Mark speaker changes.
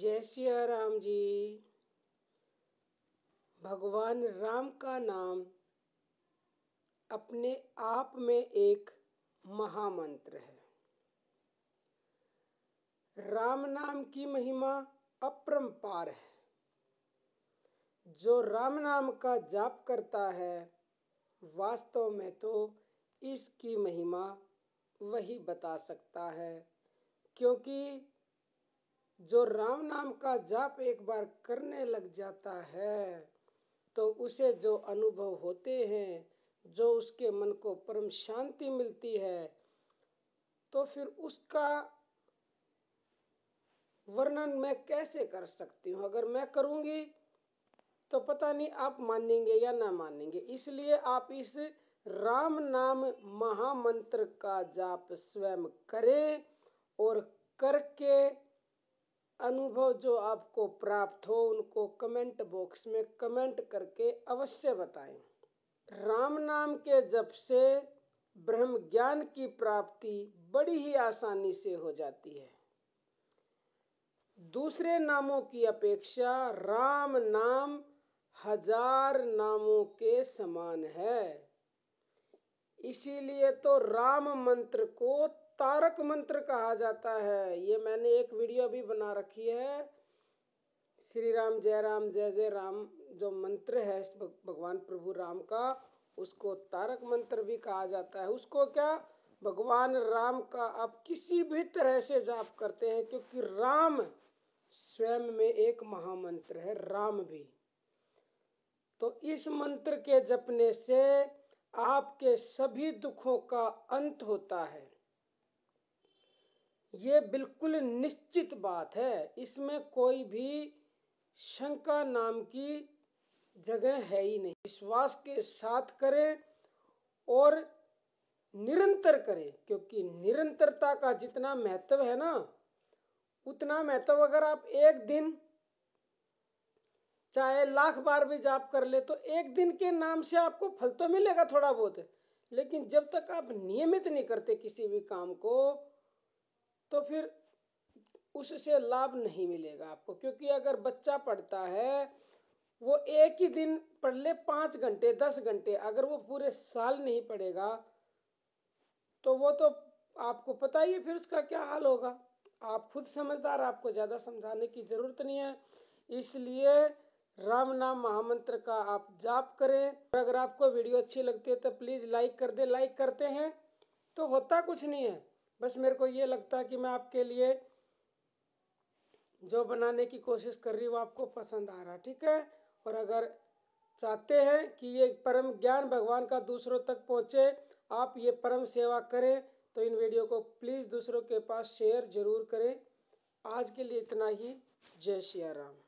Speaker 1: जय सिया राम जी भगवान राम का नाम अपने आप में एक महामंत्र है राम नाम की महिमा अपरंपार है जो राम नाम का जाप करता है वास्तव में तो इसकी महिमा वही बता सकता है क्योंकि जो राम नाम का जाप एक बार करने लग जाता है तो उसे जो अनुभव होते हैं जो उसके मन को परम शांति मिलती है तो फिर उसका वर्णन मैं कैसे कर सकती हूँ अगर मैं करूँगी तो पता नहीं आप मानेंगे या ना मानेंगे इसलिए आप इस राम नाम महामंत्र का जाप स्वयं करें और करके अनुभव जो आपको प्राप्त हो उनको कमेंट बॉक्स में कमेंट करके अवश्य बताएं राम नाम के जप से ब्रह्म ज्ञान की प्राप्ति बड़ी ही आसानी से हो जाती है दूसरे नामों की अपेक्षा राम नाम हजार नामों के समान है इसीलिए तो राम मंत्र को तारक मंत्र कहा जाता है ये मैंने एक वीडियो भी बना रखी है श्री राम जय राम जय जय राम जो मंत्र है भगवान प्रभु राम का उसको तारक मंत्र भी कहा जाता है उसको क्या भगवान राम का आप किसी भी तरह से जाप करते हैं क्योंकि राम स्वयं में एक महामंत्र है राम भी तो इस मंत्र के जपने से आपके सभी दुखों का अंत होता है ये बिल्कुल निश्चित बात है इसमें कोई भी शंका नाम की जगह है ही नहीं विश्वास के साथ करें और निरंतर करें क्योंकि निरंतरता का जितना महत्व है ना उतना महत्व अगर आप एक दिन चाहे लाख बार भी जाप कर ले तो एक दिन के नाम से आपको फल तो मिलेगा थोड़ा बहुत लेकिन जब तक आप नियमित नहीं करते किसी भी काम को फिर उससे लाभ नहीं मिलेगा आपको क्योंकि अगर बच्चा पढ़ता है वो एक ही दिन पढ़ ले पांच घंटे दस घंटे अगर वो पूरे साल नहीं पढ़ेगा तो वो तो आपको पता ही है फिर उसका क्या हाल होगा आप खुद समझदार आपको ज़्यादा समझाने की ज़रूरत नहीं है इसलिए राम नाम महामंत्र का आप जाप करें और अगर आपको वीडियो अच्छी लगती है तो प्लीज़ लाइक कर दे लाइक करते हैं तो होता कुछ नहीं है बस मेरे को ये लगता है कि मैं आपके लिए जो बनाने की कोशिश कर रही हूँ आपको पसंद आ रहा ठीक है और अगर चाहते हैं कि ये परम ज्ञान भगवान का दूसरों तक पहुँचे आप ये परम सेवा करें तो इन वीडियो को प्लीज़ दूसरों के पास शेयर ज़रूर करें आज के लिए इतना ही जय श्री राम